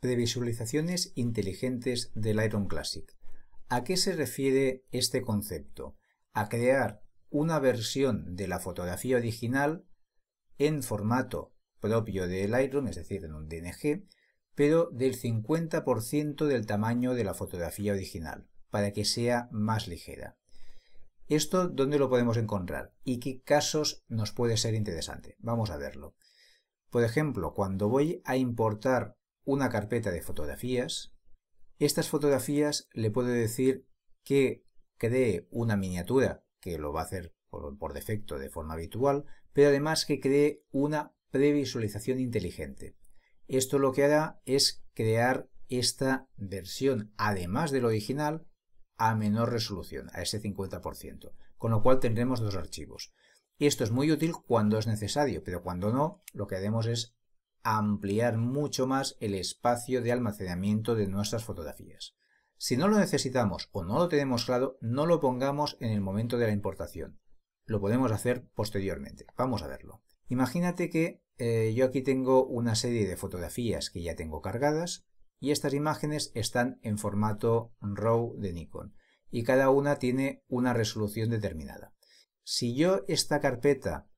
Previsualizaciones visualizaciones inteligentes del Iron Classic. ¿A qué se refiere este concepto? A crear una versión de la fotografía original en formato propio del Iron, es decir, en un DNG, pero del 50% del tamaño de la fotografía original, para que sea más ligera. ¿Esto dónde lo podemos encontrar? ¿Y qué casos nos puede ser interesante? Vamos a verlo. Por ejemplo, cuando voy a importar una carpeta de fotografías. Estas fotografías le puedo decir que cree una miniatura, que lo va a hacer por, defecto de forma habitual, pero además que cree una previsualización inteligente. Esto lo que hará es crear esta versión, además del original, a menor resolución, a ese 50%, con lo cual tendremos dos archivos. Esto es muy útil cuando es necesario, pero cuando no, lo que haremos es ampliar mucho más el espacio de almacenamiento de nuestras fotografías. Si no lo necesitamos o no lo tenemos claro, no lo pongamos en el momento de la importación. Lo podemos hacer posteriormente. Vamos a verlo. Imagínate que eh, yo aquí tengo una serie de fotografías que ya tengo cargadas y estas imágenes están en formato RAW de Nikon y cada una tiene una resolución determinada. Si yo esta carpeta,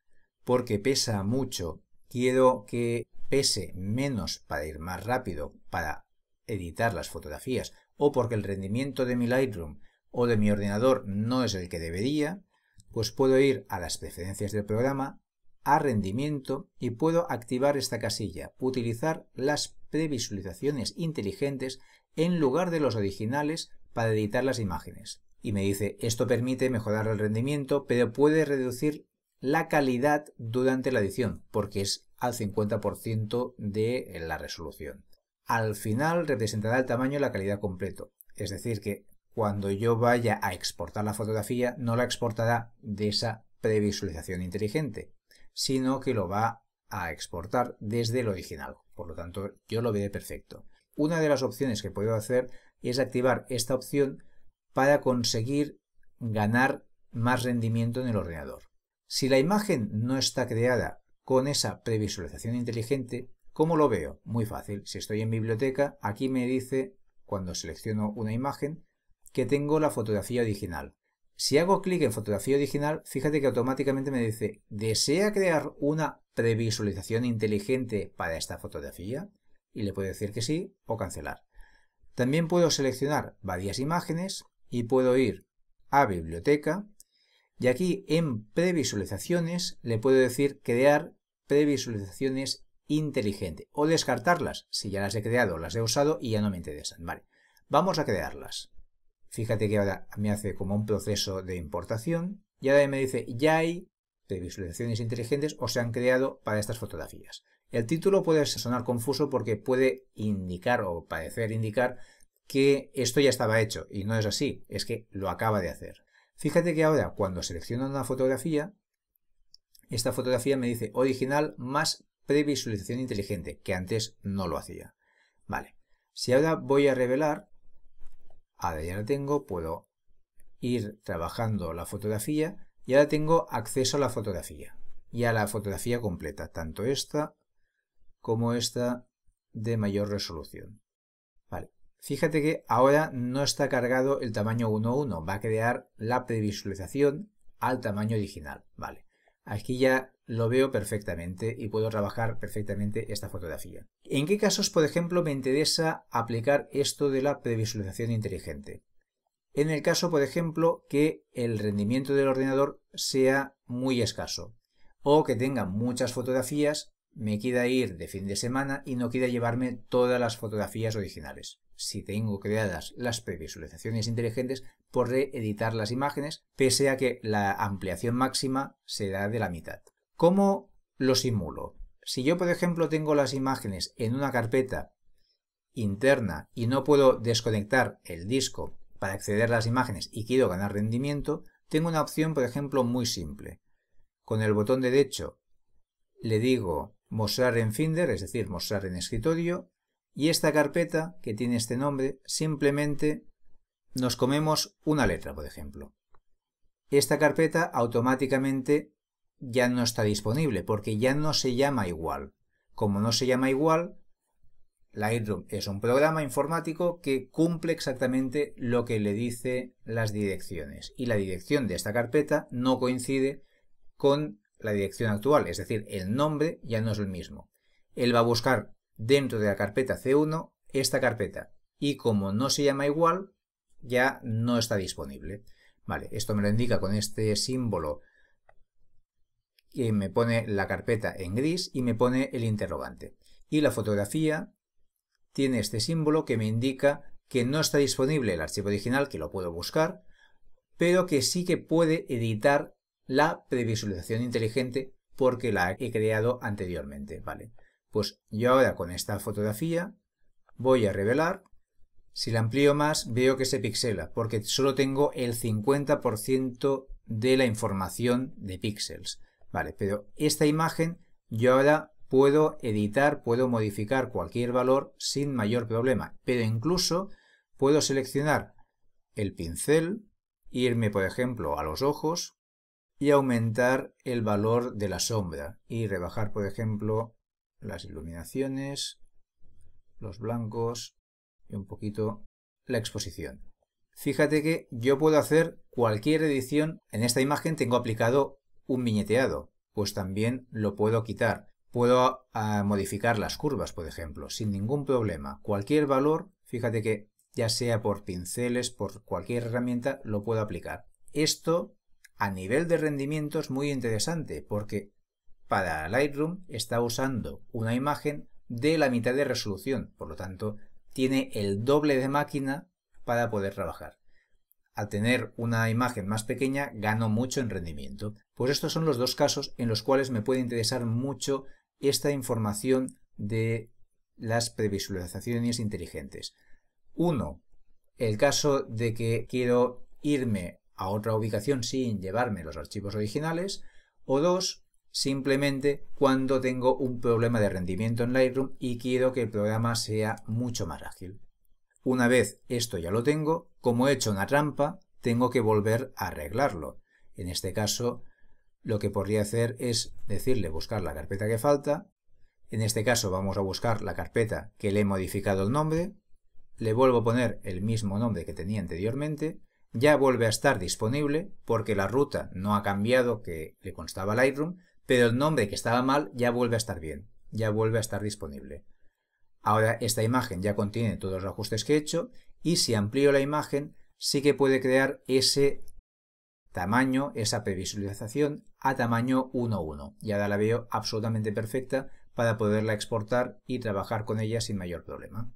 porque pesa mucho, quiero que pese menos para ir más rápido para editar las fotografías o porque el rendimiento de mi Lightroom o de mi ordenador no es el que debería, pues puedo ir a las preferencias del programa, a rendimiento y puedo activar esta casilla, utilizar las previsualizaciones inteligentes en lugar de los originales para editar las imágenes. Y me dice, esto permite mejorar el rendimiento, pero puede reducir la calidad durante la edición, porque es al 50% de eh, la resolución. Al final representará el tamaño y la calidad completo. Es decir, que cuando yo vaya a exportar la fotografía, no la exportará de esa previsualización inteligente, sino que lo va a exportar desde el original. Por lo tanto, yo lo veo perfecto. Una de las opciones que puedo hacer es activar esta opción para conseguir ganar más rendimiento en el ordenador. Si la imagen no está creada con esa previsualización inteligente, ¿cómo lo veo? Muy fácil. Si estoy en biblioteca, aquí me dice, cuando selecciono una imagen, que tengo la fotografía original. Si hago clic en fotografía original, fíjate que automáticamente me dice, ¿desea crear una previsualización inteligente para esta fotografía? Y le puedo decir que sí o cancelar. También puedo seleccionar varias imágenes y puedo ir a biblioteca y aquí en previsualizaciones le puedo decir crear previsualizaciones inteligentes o descartarlas si ya las he creado, las he usado y ya no me interesan. Vale, vamos a crearlas. Fíjate que ahora me hace como un proceso de importación y ahora me dice ya hay previsualizaciones inteligentes o se han creado para estas fotografías. El título puede sonar confuso porque puede indicar o parecer indicar que esto ya estaba hecho y no es así, es que lo acaba de hacer. Fíjate que ahora cuando selecciono una fotografía, esta fotografía me dice original más previsualización inteligente, que antes no lo hacía. Vale, si ahora voy a revelar, ahora ya la tengo, puedo ir trabajando la fotografía y ahora tengo acceso a la fotografía y a la fotografía completa, tanto esta como esta de mayor resolución. Vale, Fíjate que ahora no está cargado el tamaño 1.1, va a crear la previsualización al tamaño original, ¿vale? Aquí ya lo veo perfectamente y puedo trabajar perfectamente esta fotografía. ¿En qué casos, por ejemplo, me interesa aplicar esto de la previsualización inteligente? En el caso, por ejemplo, que el rendimiento del ordenador sea muy escaso o que tenga muchas fotografías, me quiera ir de fin de semana y no quiera llevarme todas las fotografías originales si tengo creadas las previsualizaciones inteligentes, podré editar las imágenes, pese a que la ampliación máxima será de la mitad. ¿Cómo lo simulo? Si yo, por ejemplo, tengo las imágenes en una carpeta interna y no puedo desconectar el disco para acceder a las imágenes y quiero ganar rendimiento, tengo una opción, por ejemplo, muy simple. Con el botón derecho le digo mostrar en Finder, es decir, mostrar en escritorio, y esta carpeta, que tiene este nombre, simplemente nos comemos una letra, por ejemplo. Esta carpeta automáticamente ya no está disponible porque ya no se llama igual. Como no se llama igual, Lightroom es un programa informático que cumple exactamente lo que le dice las direcciones y la dirección de esta carpeta no coincide con la dirección actual, es decir, el nombre ya no es el mismo. Él va a buscar dentro de la carpeta C1 esta carpeta. Y como no se llama igual, ya no está disponible. Vale, esto me lo indica con este símbolo que me pone la carpeta en gris y me pone el interrogante. Y la fotografía tiene este símbolo que me indica que no está disponible el archivo original, que lo puedo buscar, pero que sí que puede editar la previsualización inteligente porque la he creado anteriormente, ¿vale? Pues yo ahora con esta fotografía voy a revelar. Si la amplío más veo que se pixela porque solo tengo el 50% de la información de píxeles. Vale, pero esta imagen yo ahora puedo editar, puedo modificar cualquier valor sin mayor problema, pero incluso puedo seleccionar el pincel, irme por ejemplo a los ojos y aumentar el valor de la sombra y rebajar por ejemplo las iluminaciones, los blancos y un poquito la exposición. Fíjate que yo puedo hacer cualquier edición. En esta imagen tengo aplicado un viñeteado, pues también lo puedo quitar. Puedo ah, modificar las curvas, por ejemplo, sin ningún problema. Cualquier valor, fíjate que ya sea por pinceles, por cualquier herramienta, lo puedo aplicar. Esto a nivel de rendimiento es muy interesante porque para Lightroom está usando una imagen de la mitad de resolución, por lo tanto tiene el doble de máquina para poder trabajar. Al tener una imagen más pequeña gano mucho en rendimiento. Pues estos son los dos casos en los cuales me puede interesar mucho esta información de las previsualizaciones inteligentes. Uno, el caso de que quiero irme a otra ubicación sin llevarme los archivos originales. O dos, simplemente cuando tengo un problema de rendimiento en Lightroom y quiero que el programa sea mucho más ágil. Una vez esto ya lo tengo, como he hecho una trampa, tengo que volver a arreglarlo. En este caso, lo que podría hacer es decirle buscar la carpeta que falta. En este caso vamos a buscar la carpeta que le he modificado el nombre. Le vuelvo a poner el mismo nombre que tenía anteriormente. Ya vuelve a estar disponible porque la ruta no ha cambiado que le constaba Lightroom, pero el nombre que estaba mal ya vuelve a estar bien, ya vuelve a estar disponible. Ahora esta imagen ya contiene todos los ajustes que he hecho y si amplío la imagen sí que puede crear ese tamaño, esa previsualización a tamaño 1.1 y ahora la veo absolutamente perfecta para poderla exportar y trabajar con ella sin mayor problema.